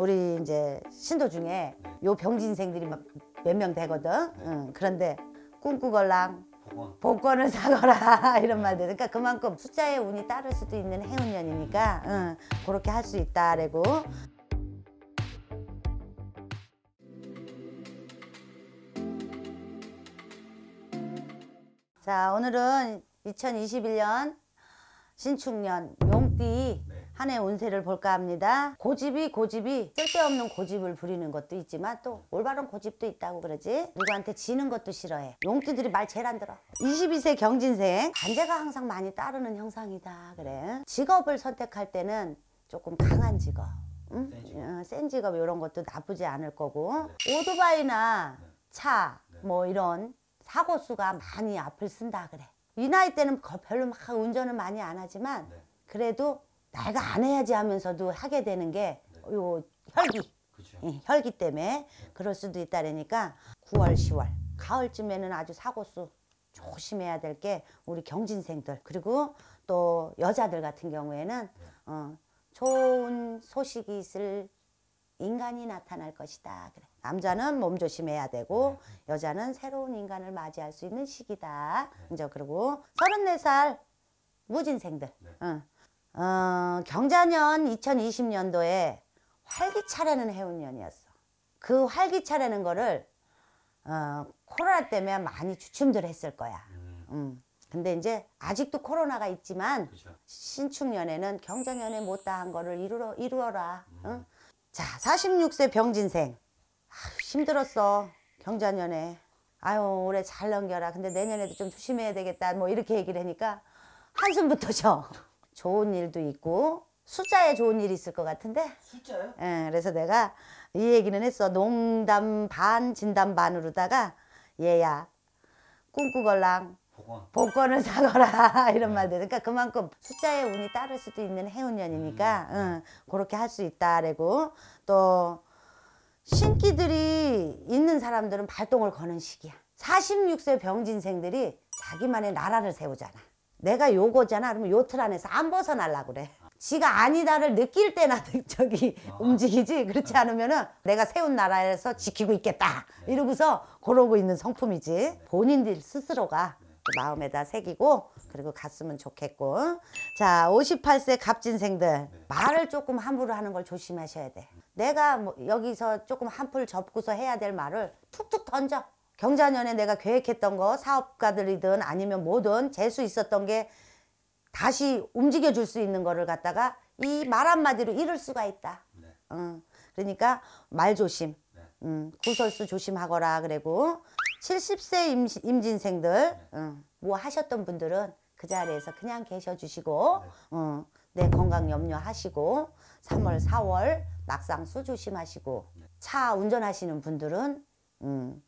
우리 이제 신도 중에 요 병진생들이 몇 명 되거든. 네. 응. 그런데 꿈꾸걸랑 복권. 을 사거라 이런 네. 말들. 그러니까 그만큼 숫자의 운이 따를 수도 있는 행운년이니까 응. 그렇게 할 수 있다라고. 자 오늘은 2021년 신축년 용띠 한해 운세를 볼까 합니다. 고집이 고집이 쓸데없는 고집을 부리는 것도 있지만 또 올바른 고집도 있다고 그러지. 누구한테 지는 것도 싫어해. 용띠들이 말 제일 안 들어. 22세 경진생 관제가 항상 많이 따르는 형상이다 그래. 직업을 선택할 때는 조금 강한 직업. 응? 센 직업, 어, 센 직업 이런 것도 나쁘지 않을 거고 네. 오토바이나 차뭐 네. 이런 사고 수가 많이 앞을 쓴다 그래 이 나이 때는 별로 막 운전은 많이 안 하지만 네. 그래도 내가 안 해야지 하면서도 하게 되는 게요 네. 혈기. 예, 혈기 때문에 네. 그럴 수도 있다라니까 9월, 10월, 가을쯤에는 아주 사고수 조심해야 될 게 우리 경진생들 그리고 또 여자들 같은 경우에는 네. 어, 좋은 소식이 있을 인간이 나타날 것이다. 그래. 남자는 몸 조심해야 되고 네. 여자는 새로운 인간을 맞이할 수 있는 시기다. 네. 이제 그리고 34살 무진생들. 네. 응. 어, 경자년 2020년도에 활기차라는 해운년이었어. 그 활기차라는 거를 어, 코로나 때문에 많이 주춤들 했을 거야. 음. 음. 근데 이제 아직도 코로나가 있지만 그쵸. 신축년에는 경자년에 못다한 거를 이루어, 이루어라. 음. 응? 자, 46세 병진생. 아유, 힘들었어. 경자년에. 아유, 올해 잘 넘겨라. 근데 내년에도 좀 조심해야 되겠다. 뭐 이렇게 얘기를 하니까 한숨부터 져. 좋은 일도 있고 숫자에 좋은 일이 있을 것 같은데. 숫자요? 예, 그래서 내가 이 얘기는 했어. 농담 반, 진담 반으로다가 얘야 꿈꾸걸랑 복권. 을 사거라 이런 네. 말도 그러니까 그만큼 숫자의 운이 따를 수도 있는 행운년이니까 음. 네. 응, 그렇게 할 수 있다라고 또 신기들이 있는 사람들은 발동을 거는 시기야. 46세 병진생들이 자기만의 나라를 세우잖아. 내가 요거잖아. 그러면 요 틀 안에서 안 벗어나려고 그래. 지가 아니다를 느낄 때나 저기 움직이지 그렇지 않으면은 내가 세운 나라에서 지키고 있겠다 이러고서 그러고 있는 성품이지 본인들 스스로가 그 마음에다 새기고 그리고 갔으면 좋겠고 자 58세 갑진생들 말을 조금 함부로 하는 걸 조심하셔야 돼 내가 뭐 여기서 조금 한풀 접고서 해야 될 말을 툭툭 던져 경자년에 내가 계획했던 거 사업가들이든 아니면 뭐든 재수 있었던 게 다시 움직여 줄 수 있는 거를 갖다가 이 말 한마디로 이룰 수가 있다. 네. 응. 어. 그러니까 말 조심. 네. 응. 음, 구설수 조심하거라 그리고 70세 임, 임진생들 네. 응. 어, 뭐 하셨던 분들은 그 자리에서 그냥 계셔 주시고 응. 네. 어, 내 건강 염려하시고 3월 4월 낙상수 조심하시고 네. 차 운전하시는 분들은 음,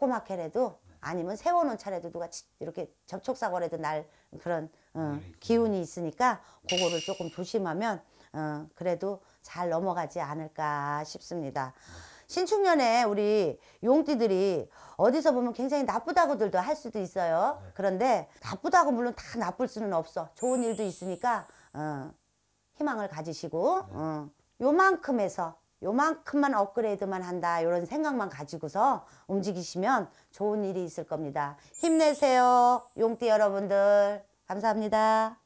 조그맣게라도 아니면 세워놓은 차라도 누가 이렇게 접촉사고라도 날 그런 어, 음, 기운이 있으니까 그거를 조금 조심하면 어, 그래도 잘 넘어가지 않을까 싶습니다. 신축년에 우리 용띠들이 어디서 보면 굉장히 나쁘다고들도 할 수도 있어요. 네. 그런데 나쁘다고 물론 다 나쁠 수는 없어. 좋은 일도 있으니까 어, 희망을 가지시고 네. 어, 요만큼에서 요만큼만 업그레이드만 한다 이런 생각만 가지고서 움직이시면 좋은 일이 있을 겁니다. 힘내세요 용띠 여러분들 감사합니다.